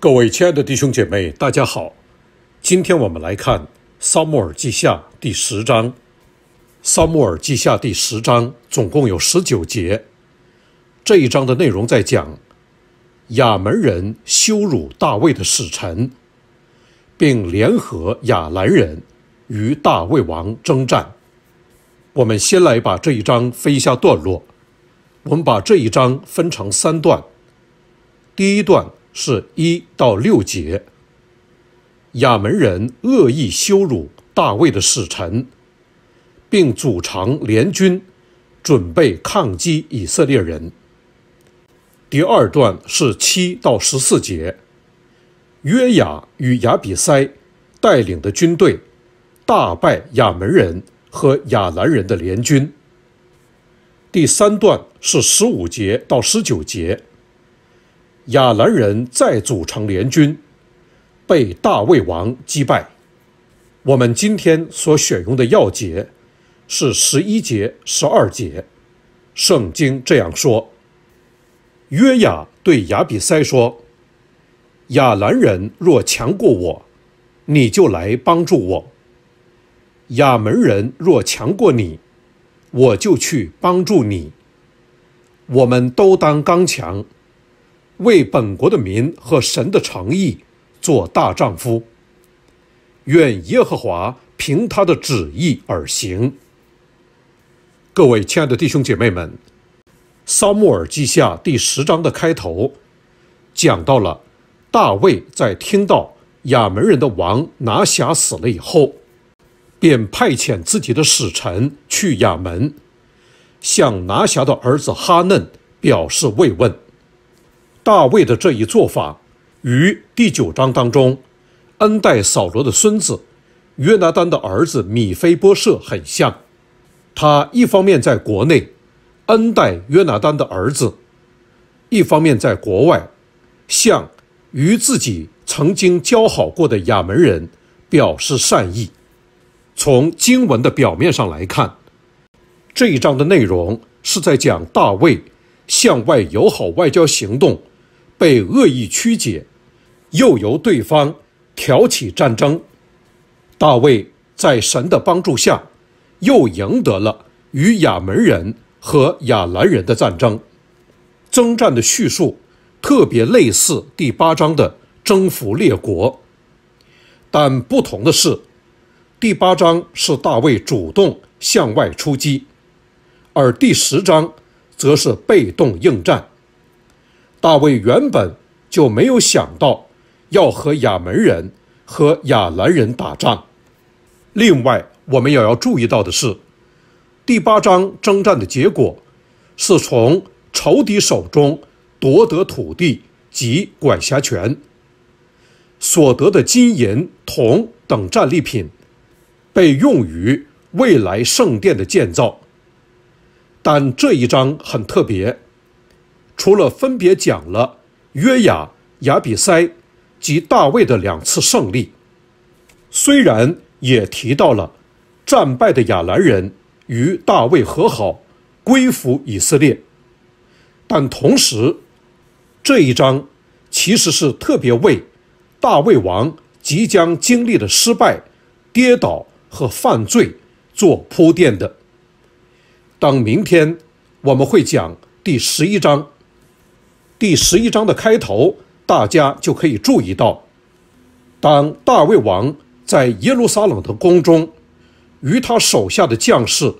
各位亲爱的弟兄姐妹，大家好。今天我们来看《撒母耳记下》第十章。《撒母耳记下》第十章总共有十九节。这一章的内容在讲亚门人羞辱大卫的使臣，并联合亚兰人与大卫王征战。我们先来把这一章分一下段落。我们把这一章分成三段。第一段。是一到六节，亚门人恶意羞辱大卫的使臣，并组成联军，准备抗击以色列人。第二段是七到十四节，约雅与亚比塞带领的军队大败亚门人和亚兰人的联军。第三段是十五节到十九节。亚兰人再组成联军，被大卫王击败。我们今天所选用的要节是十一节、十二节。圣经这样说：“约雅对亚比塞说：亚兰人若强过我，你就来帮助我；亚门人若强过你，我就去帮助你。我们都当刚强。”为本国的民和神的诚意，做大丈夫。愿耶和华凭他的旨意而行。各位亲爱的弟兄姐妹们，《撒母耳记下》第十章的开头，讲到了大卫在听到亚门人的王拿辖死了以后，便派遣自己的使臣去亚门，向拿辖的儿子哈嫩表示慰问。大卫的这一做法，与第九章当中恩戴扫罗的孙子约拿丹的儿子米菲波设很像。他一方面在国内恩戴约拿丹的儿子，一方面在国外向与自己曾经交好过的亚门人表示善意。从经文的表面上来看，这一章的内容是在讲大卫向外友好外交行动。被恶意曲解，又由对方挑起战争。大卫在神的帮助下，又赢得了与亚门人和亚兰人的战争。征战的叙述特别类似第八章的征服列国，但不同的是，第八章是大卫主动向外出击，而第十章则是被动应战。大卫原本就没有想到要和亚门人和亚兰人打仗。另外，我们也要注意到的是，第八章征战的结果是从仇敌手中夺得土地及管辖权，所得的金银、铜等战利品被用于未来圣殿的建造。但这一章很特别。除了分别讲了约雅、雅比塞及大卫的两次胜利，虽然也提到了战败的亚兰人与大卫和好、归服以色列，但同时这一章其实是特别为大卫王即将经历的失败、跌倒和犯罪做铺垫的。当明天我们会讲第十一章。第十一章的开头，大家就可以注意到，当大卫王在耶路撒冷的宫中，与他手下的将士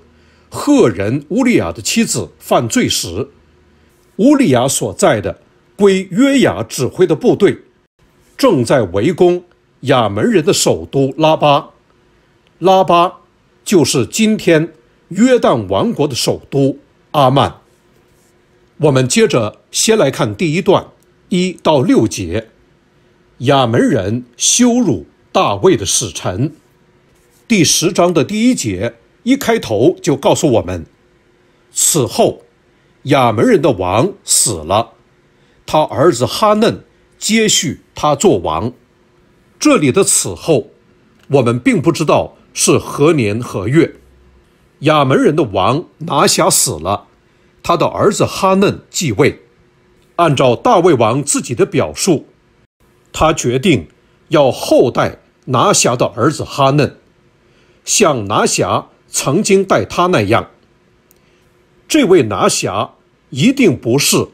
赫人乌利亚的妻子犯罪时，乌利亚所在的归约雅指挥的部队，正在围攻亚门人的首都拉巴，拉巴就是今天约旦王国的首都阿曼。我们接着先来看第一段一到六节，亚门人羞辱大卫的使臣。第十章的第一节一开头就告诉我们，此后亚门人的王死了，他儿子哈嫩接续他做王。这里的“此后”，我们并不知道是何年何月。亚门人的王拿辖死了。他的儿子哈嫩继位。按照大卫王自己的表述，他决定要后代拿辖的儿子哈嫩，像拿辖曾经待他那样。这位拿辖一定不是《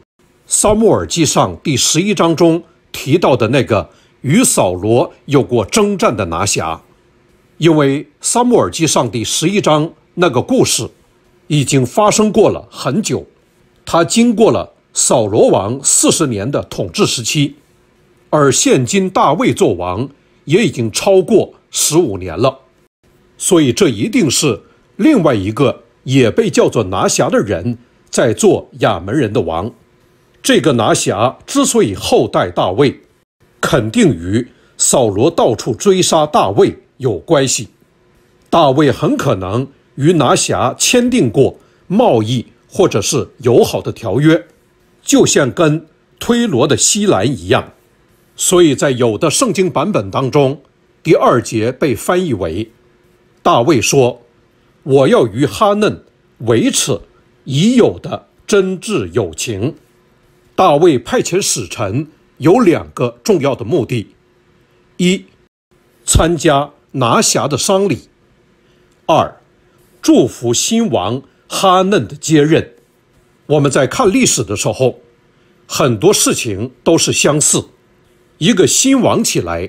撒母耳记》上第十一章中提到的那个与扫罗有过征战的拿辖，因为《撒母耳记》上第十一章那个故事。已经发生过了很久，他经过了扫罗王四十年的统治时期，而现今大卫做王也已经超过十五年了，所以这一定是另外一个也被叫做拿辖的人在做亚门人的王。这个拿辖之所以后代大卫，肯定与扫罗到处追杀大卫有关系，大卫很可能。与拿辖签订过贸易或者是友好的条约，就像跟推罗的西兰一样，所以在有的圣经版本当中，第二节被翻译为：“大卫说，我要与哈嫩维持已有的真挚友情。”大卫派遣使臣有两个重要的目的：一、参加拿辖的丧礼；二、祝福新王哈嫩的接任。我们在看历史的时候，很多事情都是相似。一个新王起来，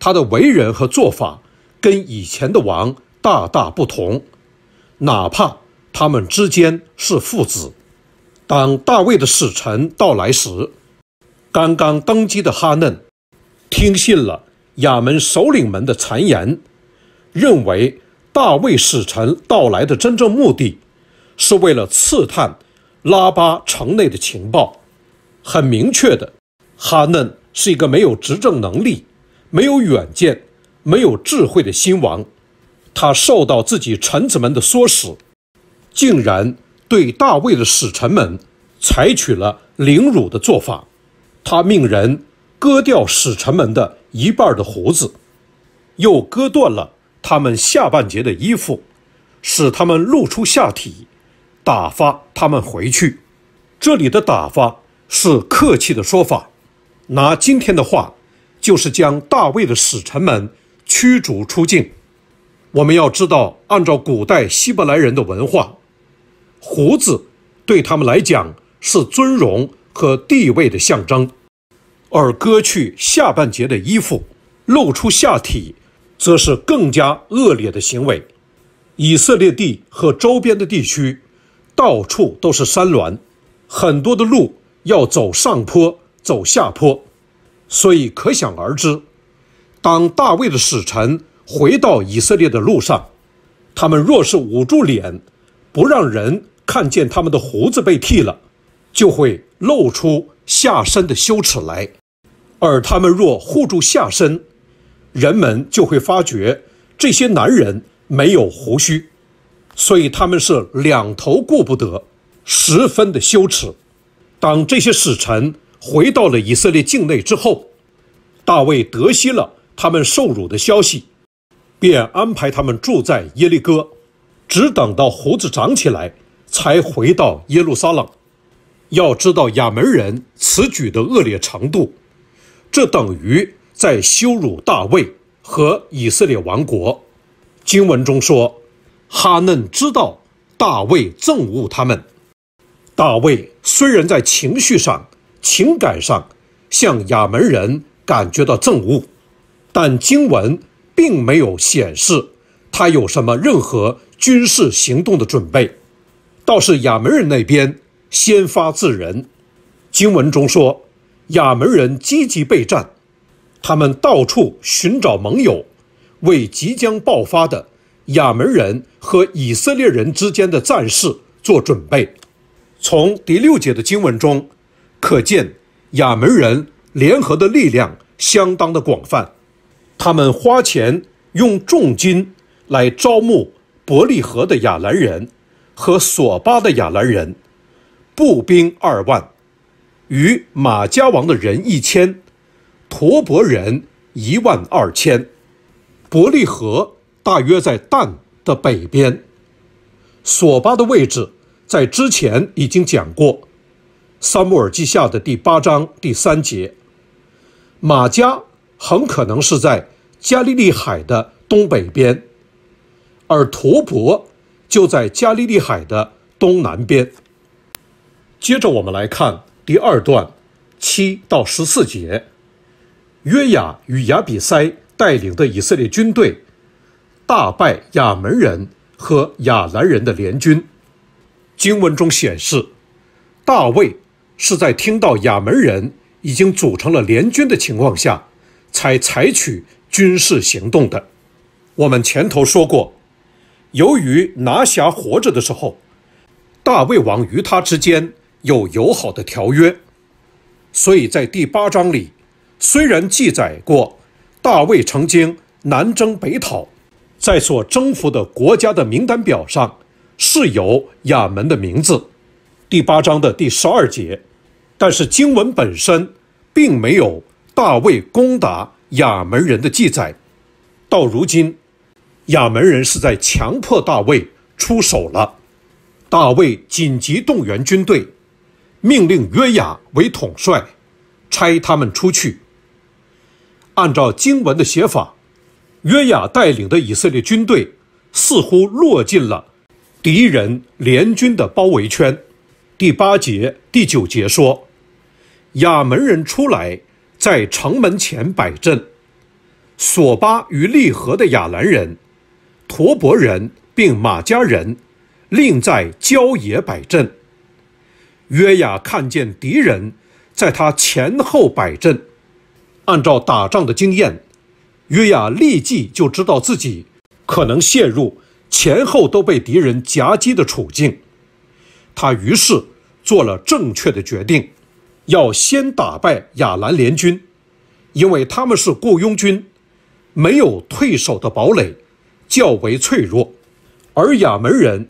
他的为人和做法跟以前的王大大不同，哪怕他们之间是父子。当大卫的使臣到来时，刚刚登基的哈嫩听信了亚门首领们的谗言，认为。大卫使臣到来的真正目的，是为了刺探拉巴城内的情报。很明确的，哈嫩是一个没有执政能力、没有远见、没有智慧的新王。他受到自己臣子们的唆使，竟然对大卫的使臣们采取了凌辱的做法。他命人割掉使臣们的一半的胡子，又割断了。他们下半截的衣服，使他们露出下体，打发他们回去。这里的“打发”是客气的说法，拿今天的话，就是将大卫的使臣们驱逐出境。我们要知道，按照古代希伯来人的文化，胡子对他们来讲是尊荣和地位的象征，而割去下半截的衣服，露出下体。则是更加恶劣的行为。以色列地和周边的地区，到处都是山峦，很多的路要走上坡、走下坡，所以可想而知，当大卫的使臣回到以色列的路上，他们若是捂住脸，不让人看见他们的胡子被剃了，就会露出下身的羞耻来；而他们若护住下身，人们就会发觉这些男人没有胡须，所以他们是两头顾不得，十分的羞耻。当这些使臣回到了以色列境内之后，大卫得悉了他们受辱的消息，便安排他们住在耶利哥，只等到胡子长起来才回到耶路撒冷。要知道亚门人此举的恶劣程度，这等于。在羞辱大卫和以色列王国。经文中说，哈嫩知道大卫憎恶他们。大卫虽然在情绪上、情感上向亚门人感觉到憎恶，但经文并没有显示他有什么任何军事行动的准备。倒是亚门人那边先发制人。经文中说，亚门人积极备战。他们到处寻找盟友，为即将爆发的亚门人和以色列人之间的战事做准备。从第六节的经文中可见，亚门人联合的力量相当的广泛。他们花钱用重金来招募伯利和的亚兰人和索巴的亚兰人，步兵二万，与马家王的人一千。陀伯人一万二千，伯利河大约在旦的北边，索巴的位置在之前已经讲过，《撒母耳记下》的第八章第三节。马加很可能是在加利利海的东北边，而陀伯就在加利利海的东南边。接着我们来看第二段，七到十四节。约雅与亚比塞带领的以色列军队大败亚门人和亚兰人的联军。经文中显示，大卫是在听到亚门人已经组成了联军的情况下才采取军事行动的。我们前头说过，由于拿辖活着的时候，大卫王与他之间有友好的条约，所以在第八章里。虽然记载过大卫曾经南征北讨，在所征服的国家的名单表上是有亚门的名字，第八章的第十二节，但是经文本身并没有大卫攻打亚门人的记载。到如今，亚门人是在强迫大卫出手了，大卫紧急动员军队，命令约雅为统帅，差他们出去。按照经文的写法，约雅带领的以色列军队似乎落进了敌人联军的包围圈。第八节、第九节说：“亚门人出来，在城门前摆阵；索巴与利合的亚兰人、陀伯人并马加人，另在郊野摆阵。约雅看见敌人，在他前后摆阵。”按照打仗的经验，约雅立即就知道自己可能陷入前后都被敌人夹击的处境。他于是做了正确的决定，要先打败亚兰联军，因为他们是雇佣军，没有退守的堡垒，较为脆弱；而亚门人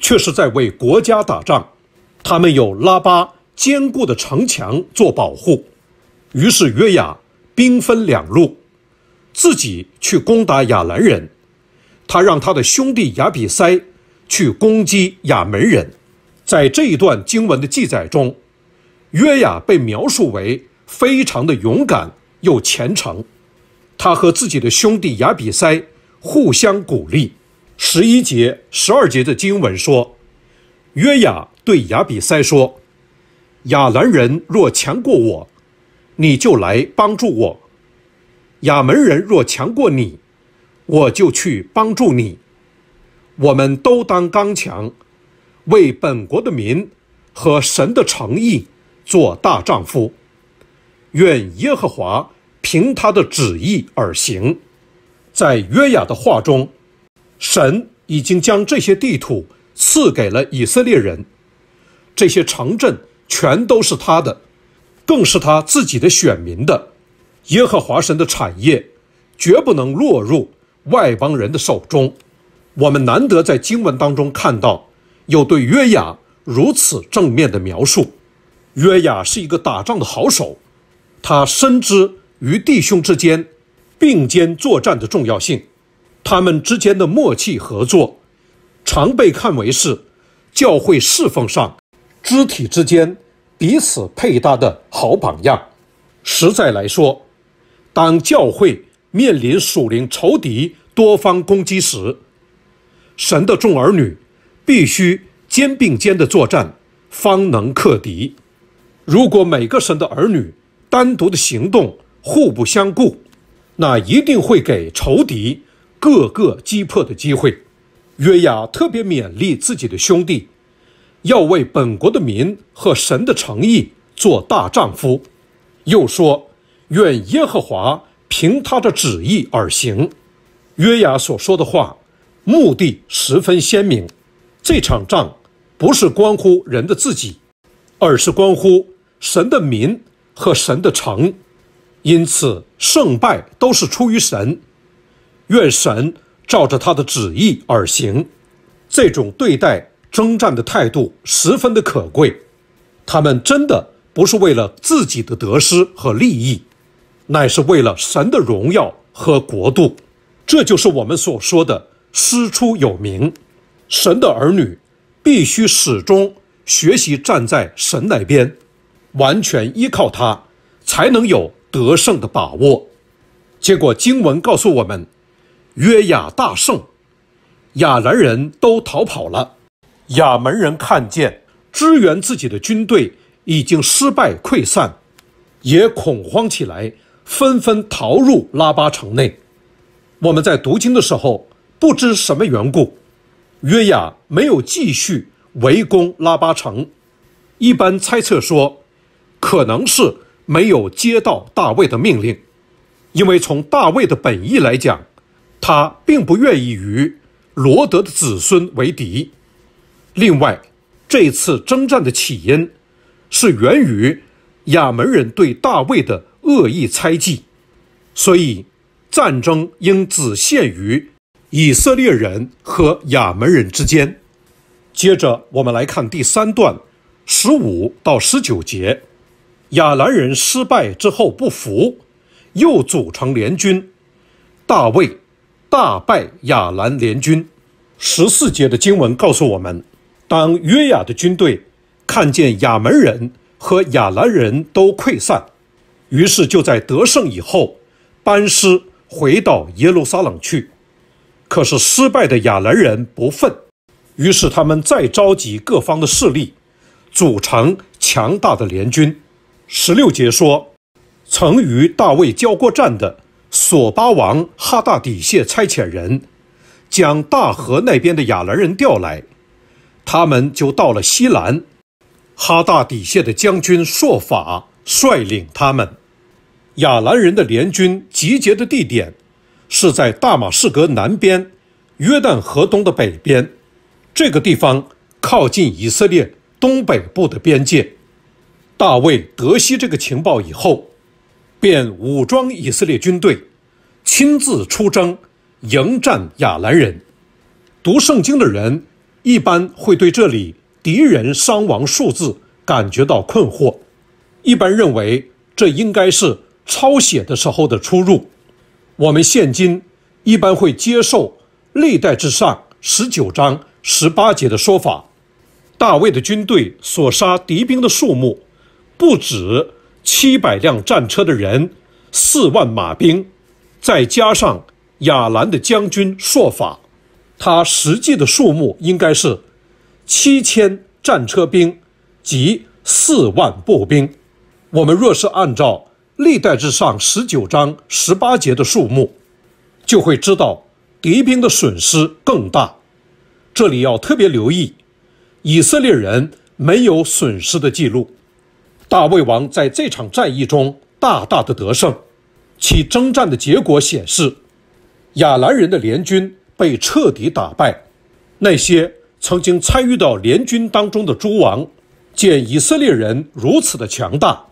却是在为国家打仗，他们有拉巴坚固的城墙做保护。于是约雅兵分两路，自己去攻打亚兰人，他让他的兄弟亚比塞去攻击亚门人。在这一段经文的记载中，约雅被描述为非常的勇敢又虔诚。他和自己的兄弟亚比塞互相鼓励。十一节、十二节的经文说，约雅对亚比塞说：“亚兰人若强过我。”你就来帮助我，亚门人若强过你，我就去帮助你。我们都当刚强，为本国的民和神的诚意做大丈夫。愿耶和华凭他的旨意而行。在约雅的话中，神已经将这些地土赐给了以色列人，这些城镇全都是他的。更是他自己的选民的，耶和华神的产业，绝不能落入外邦人的手中。我们难得在经文当中看到有对约雅如此正面的描述。约雅是一个打仗的好手，他深知与弟兄之间并肩作战的重要性。他们之间的默契合作，常被看为是教会侍奉上肢体之间。彼此配搭的好榜样。实在来说，当教会面临属灵仇敌多方攻击时，神的众儿女必须肩并肩的作战，方能克敌。如果每个神的儿女单独的行动，互不相顾，那一定会给仇敌各个击破的机会。约雅特别勉励自己的兄弟。要为本国的民和神的诚意做大丈夫。又说，愿耶和华凭他的旨意而行。约雅所说的话，目的十分鲜明。这场仗不是关乎人的自己，而是关乎神的民和神的城。因此，胜败都是出于神。愿神照着他的旨意而行。这种对待。征战的态度十分的可贵，他们真的不是为了自己的得失和利益，乃是为了神的荣耀和国度。这就是我们所说的师出有名。神的儿女必须始终学习站在神那边，完全依靠他，才能有得胜的把握。结果经文告诉我们：约雅大胜，亚兰人都逃跑了。亚门人看见支援自己的军队已经失败溃散，也恐慌起来，纷纷逃入拉巴城内。我们在读经的时候，不知什么缘故，约雅没有继续围攻拉巴城。一般猜测说，可能是没有接到大卫的命令，因为从大卫的本意来讲，他并不愿意与罗德的子孙为敌。另外，这次征战的起因是源于亚门人对大卫的恶意猜忌，所以战争应只限于以色列人和亚门人之间。接着，我们来看第三段十五到十九节，亚兰人失败之后不服，又组成联军，大卫大败亚兰联军。十四节的经文告诉我们。当约雅的军队看见亚门人和亚兰人都溃散，于是就在得胜以后，班师回到耶路撒冷去。可是失败的亚兰人不忿，于是他们再召集各方的势力，组成强大的联军。十六节说，曾与大卫交过战的索巴王哈大底谢差遣人，将大河那边的亚兰人调来。他们就到了西兰，哈大底下的将军朔法率领他们，亚兰人的联军集结的地点是在大马士革南边，约旦河东的北边，这个地方靠近以色列东北部的边界。大卫得悉这个情报以后，便武装以色列军队，亲自出征，迎战亚兰人。读圣经的人。一般会对这里敌人伤亡数字感觉到困惑，一般认为这应该是抄写的时候的出入。我们现今一般会接受《历代至上》十九章十八节的说法：大卫的军队所杀敌兵的数目，不止七百辆战车的人，四万马兵，再加上亚兰的将军朔法。他实际的数目应该是七千战车兵及四万步兵。我们若是按照《历代之上十九章十八节的数目，就会知道敌兵的损失更大。这里要特别留意，以色列人没有损失的记录。大卫王在这场战役中大大的得胜，其征战的结果显示，亚兰人的联军。被彻底打败，那些曾经参与到联军当中的诸王，见以色列人如此的强大，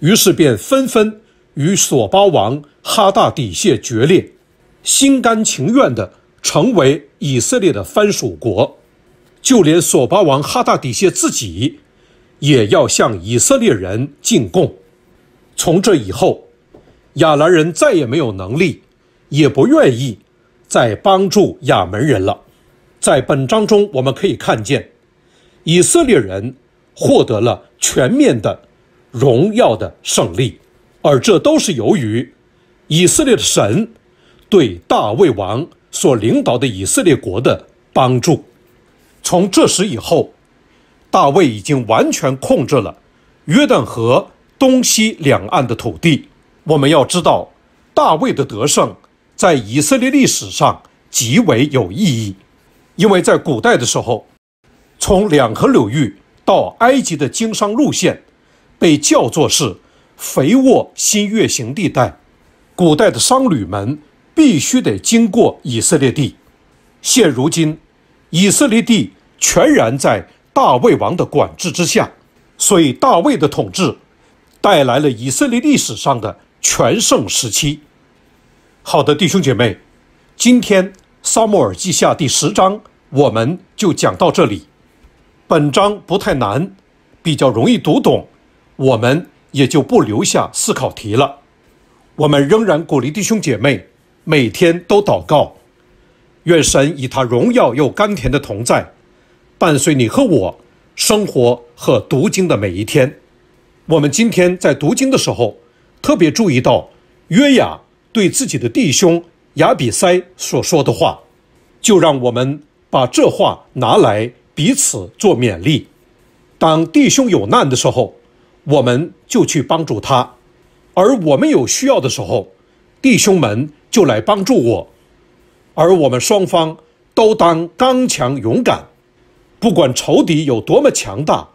于是便纷纷与索巴王哈大底谢决裂，心甘情愿地成为以色列的藩属国。就连索巴王哈大底谢自己，也要向以色列人进贡。从这以后，亚兰人再也没有能力，也不愿意。在帮助亚门人了，在本章中我们可以看见，以色列人获得了全面的荣耀的胜利，而这都是由于以色列的神对大卫王所领导的以色列国的帮助。从这时以后，大卫已经完全控制了约旦河东西两岸的土地。我们要知道，大卫的得胜。在以色列历史上极为有意义，因为在古代的时候，从两河流域到埃及的经商路线，被叫做是“肥沃新月形地带”。古代的商旅们必须得经过以色列地。现如今，以色列地全然在大卫王的管制之下，所以大卫的统治带来了以色列历史上的全盛时期。好的，弟兄姐妹，今天《撒母耳记下》第十章，我们就讲到这里。本章不太难，比较容易读懂，我们也就不留下思考题了。我们仍然鼓励弟兄姐妹每天都祷告，愿神以他荣耀又甘甜的同在，伴随你和我生活和读经的每一天。我们今天在读经的时候，特别注意到约雅。对自己的弟兄亚比塞所说的话，就让我们把这话拿来彼此做勉励。当弟兄有难的时候，我们就去帮助他；而我们有需要的时候，弟兄们就来帮助我。而我们双方都当刚强勇敢，不管仇敌有多么强大，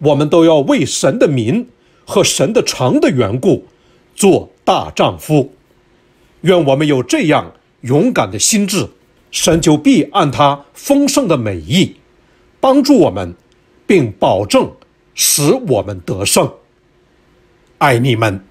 我们都要为神的民和神的城的缘故，做大丈夫。愿我们有这样勇敢的心智，神就必按他丰盛的美意帮助我们，并保证使我们得胜。爱你们。